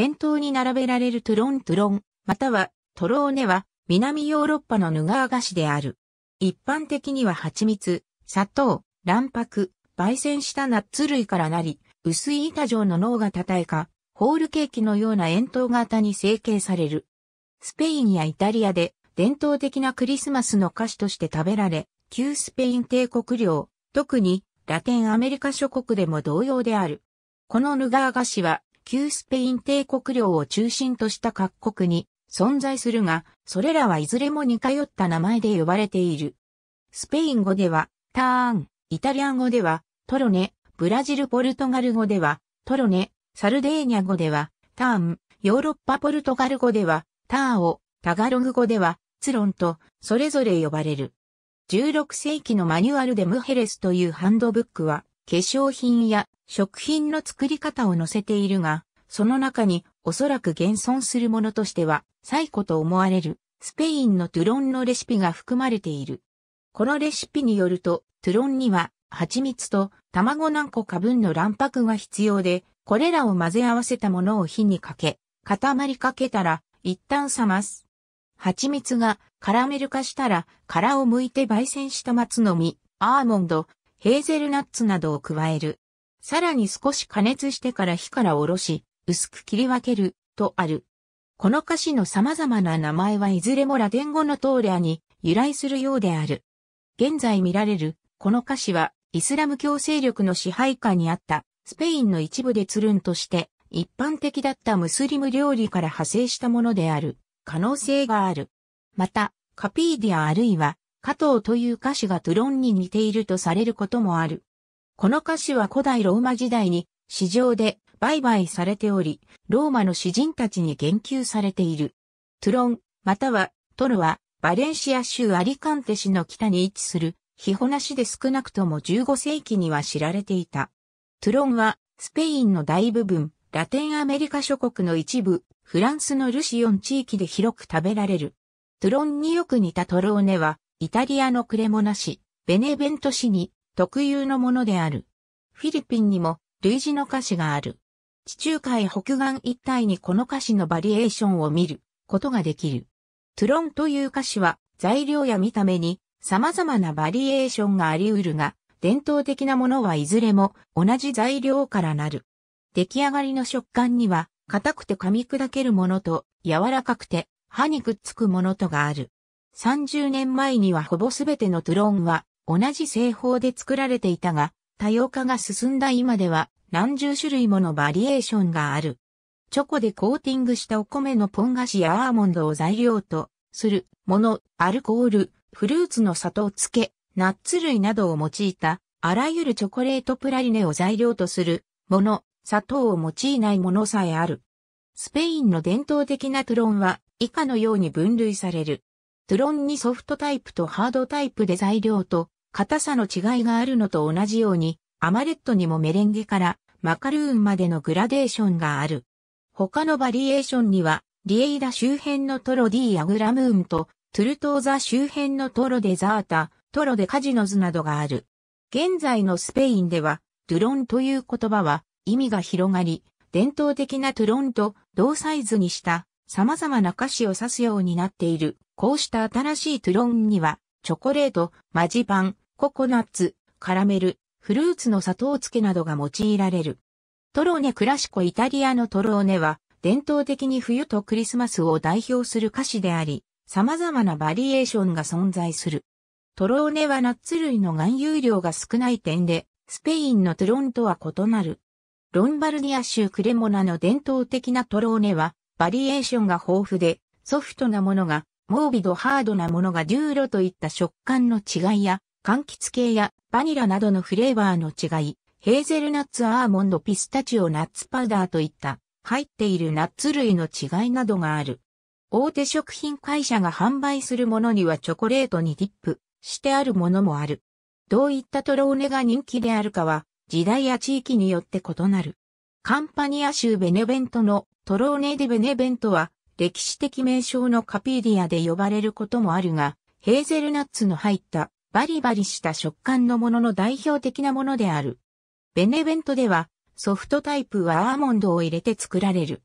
店頭に並べられるトゥロントゥロン、またはトローネは南ヨーロッパのヌガー菓子である。一般的には蜂蜜、砂糖、卵白、焙煎したナッツ類からなり、薄い板状の脳が叩えか、ホールケーキのような円筒型に成形される。スペインやイタリアで伝統的なクリスマスの菓子として食べられ、旧スペイン帝国領、特にラテンアメリカ諸国でも同様である。このヌガー菓子は旧スペイン帝国領を中心とした各国に存在するが、それらはいずれも似通った名前で呼ばれている。スペイン語では、ターン、イタリア語では、トロネ、ブラジルポルトガル語では、トロネ、サルデーニャ語では、ターン、ヨーロッパポルトガル語では、ターオ、タガログ語では、ツロンと、それぞれ呼ばれる。16世紀のマニュアルでムヘレスというハンドブックは、化粧品や食品の作り方を載せているが、その中におそらく現存するものとしては、最古と思われるスペインのトゥロンのレシピが含まれている。このレシピによると、トゥロンには蜂蜜と卵何個か分の卵白が必要で、これらを混ぜ合わせたものを火にかけ、固まりかけたら、一旦冷ます。蜂蜜がカラメル化したら、殻を剥いて焙煎した松の実、アーモンド、ヘーゼルナッツなどを加える。さらに少し加熱してから火からおろし、薄く切り分ける、とある。この歌詞の様々な名前はいずれもラテン語のトーレアに由来するようである。現在見られる、この歌詞は、イスラム教勢力の支配下にあった、スペインの一部でつるんとして、一般的だったムスリム料理から派生したものである、可能性がある。また、カピーディアあるいは、加藤という歌詞がトゥロンに似ているとされることもある。この歌詞は古代ローマ時代に市場で売買されており、ローマの詩人たちに言及されている。トゥロン、またはトロは、バレンシア州アリカンテ市の北に位置する、ヒホナ市で少なくとも15世紀には知られていた。トゥロンは、スペインの大部分、ラテンアメリカ諸国の一部、フランスのルシオン地域で広く食べられる。トゥロンによく似たトローネは、イタリアのクレモナ市、ベネベント市に特有のものである。フィリピンにも類似の菓子がある。地中海北岸一帯にこの菓子のバリエーションを見ることができる。トゥロンという菓子は材料や見た目に様々なバリエーションがあり得るが、伝統的なものはいずれも同じ材料からなる。出来上がりの食感には、硬くて噛み砕けるものと、柔らかくて、歯にくっつくものとがある。30年前にはほぼすべてのトゥロンは同じ製法で作られていたが、多様化が進んだ今では何十種類ものバリエーションがある。チョコでコーティングしたお米のポン菓子やアーモンドを材料とするもの、アルコール、フルーツの砂糖漬け、ナッツ類などを用いた、あらゆるチョコレートプラリネを材料とするもの、砂糖を用いないものさえある。スペインの伝統的なトゥロンは以下のように分類される。トゥロンにソフトタイプとハードタイプで材料と硬さの違いがあるのと同じように、アマレットにもメレンゲからマカルーンまでのグラデーションがある。他のバリエーションには、リエイダ周辺のトロディアグラムーンと、トゥルトーザ周辺のトロデザータ、トロデカジノズなどがある。現在のスペインでは、トゥロンという言葉は意味が広がり、伝統的なトゥロンと同サイズにした様々な菓子を指すようになっているこうした新しいトゥロンには、チョコレート、マジパン、ココナッツ、カラメル、フルーツの砂糖漬けなどが用いられる。トローネクラシコイタリアのトローネは、伝統的に冬とクリスマスを代表する菓子であり、様々なバリエーションが存在する。トローネはナッツ類の含有量が少ない点で、スペインのトゥロンとは異なる。ロンバルディア州クレモナの伝統的なトローネは、バリエーションが豊富で、ソフトなものがモービドハードなものがデューロといった食感の違いや、柑橘系やバニラなどのフレーバーの違い、ヘーゼルナッツアーモンドピスタチオナッツパウダーといった入っているナッツ類の違いなどがある。大手食品会社が販売するものにはチョコレートにディップしてあるものもある。どういったトローネが人気であるかは時代や地域によって異なる。カンパニア州ベネベントのトローネ・ディ・ベネベントは歴史的名称のカピーディアで呼ばれることもあるが、ヘーゼルナッツの入ったバリバリした食感のものの代表的なものである。ベネベントではソフトタイプはアーモンドを入れて作られる。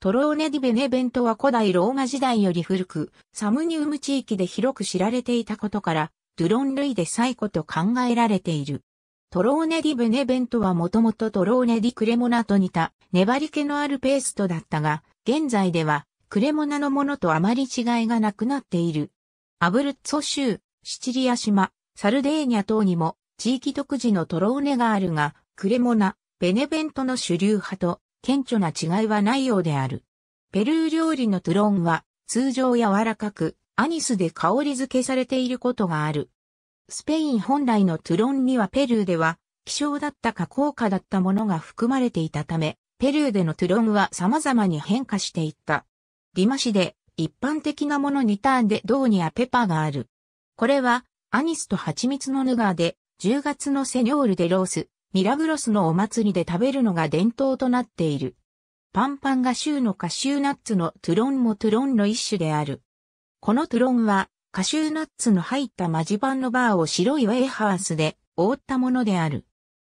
トローネディベネベントは古代ローマ時代より古く、サムニウム地域で広く知られていたことから、ドゥロン類で最古と考えられている。トローネディベネベントはもともとトローネディクレモナと似た、粘り気のあるペーストだったが、現在ではクレモナのものとあまり違いがなくなっている。アブルッツォ州、シチリア島、サルデーニャ等にも地域独自のトローネがあるが、クレモナ、ベネベントの主流派と顕著な違いはないようである。ペルー料理のトゥロンは通常柔らかくアニスで香り付けされていることがある。スペイン本来のトゥロンにはペルーでは希少だったか高価だったものが含まれていたため、ペルーでのトゥロンは様々に変化していった。リマ市で一般的なものにターンで銅にアペパがある。これはアニスと蜂蜜のヌガーで10月のセニョールでロース、ミラグロスのお祭りで食べるのが伝統となっている。パンパンが州のカシューナッツのトゥロンもトゥロンの一種である。このトゥロンはカシューナッツの入ったマジパンのバーを白いウェイハースで覆ったものである。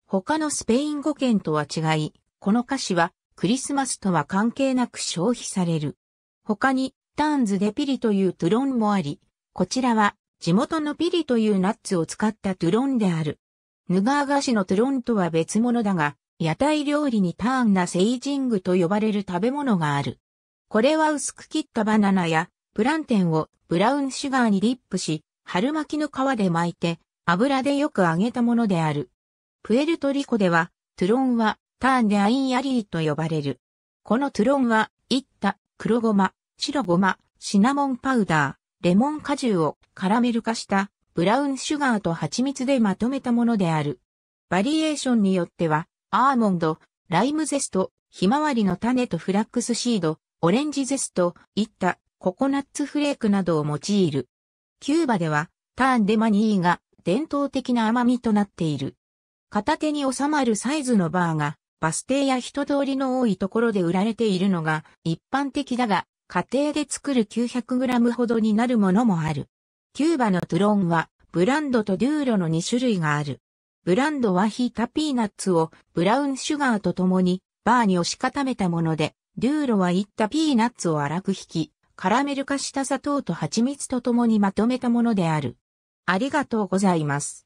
他のスペイン語圏とは違い、この菓子はクリスマスとは関係なく消費される。他に、ターンズでピリというトゥロンもあり、こちらは地元のピリというナッツを使ったトゥロンである。ヌガー菓子のトゥロンとは別物だが、屋台料理にターンなセイジングと呼ばれる食べ物がある。これは薄く切ったバナナやプランテンをブラウンシュガーにディップし、春巻きの皮で巻いて油でよく揚げたものである。プエルトリコではトゥロンはターンでアインヤリーと呼ばれる。このトゥロンは、いった、黒ごま、白ごま、シナモンパウダー、レモン果汁をカラメル化したブラウンシュガーと蜂蜜でまとめたものである。バリエーションによっては、アーモンド、ライムゼスト、ひまわりの種とフラックスシード、オレンジゼスト、いったココナッツフレークなどを用いる。キューバでは、ターンデマニーが伝統的な甘みとなっている。片手に収まるサイズのバーがバス停や人通りの多いところで売られているのが一般的だが、家庭で作る 900g ほどになるものもある。キューバのトゥロンは、ブランドとデューロの2種類がある。ブランドは引いたピーナッツをブラウンシュガーと共にバーに押し固めたもので、デューロはいったピーナッツを粗く引き、カラメル化した砂糖と蜂蜜と共にまとめたものである。ありがとうございます。